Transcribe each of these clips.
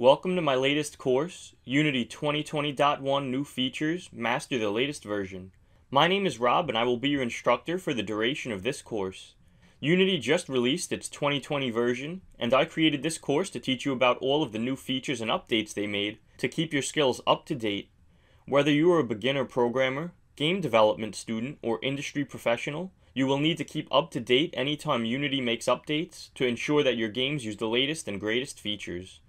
Welcome to my latest course, Unity 2020.1 New Features, Master the Latest Version. My name is Rob and I will be your instructor for the duration of this course. Unity just released its 2020 version, and I created this course to teach you about all of the new features and updates they made to keep your skills up to date. Whether you are a beginner programmer, game development student, or industry professional, you will need to keep up to date anytime Unity makes updates to ensure that your games use the latest and greatest features.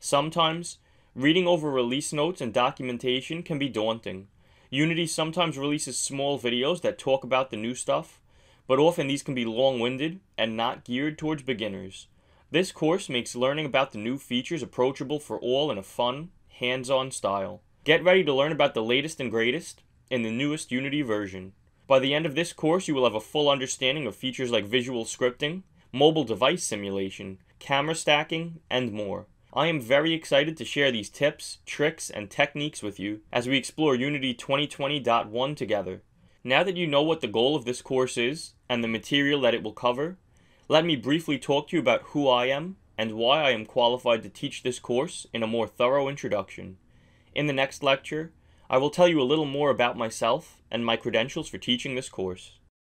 Sometimes, reading over release notes and documentation can be daunting. Unity sometimes releases small videos that talk about the new stuff, but often these can be long winded and not geared towards beginners. This course makes learning about the new features approachable for all in a fun, hands on style. Get ready to learn about the latest and greatest in the newest Unity version. By the end of this course, you will have a full understanding of features like visual scripting, mobile device simulation, camera stacking, and more. I am very excited to share these tips, tricks, and techniques with you as we explore Unity 2020.1 together. Now that you know what the goal of this course is and the material that it will cover, let me briefly talk to you about who I am and why I am qualified to teach this course in a more thorough introduction. In the next lecture, I will tell you a little more about myself and my credentials for teaching this course.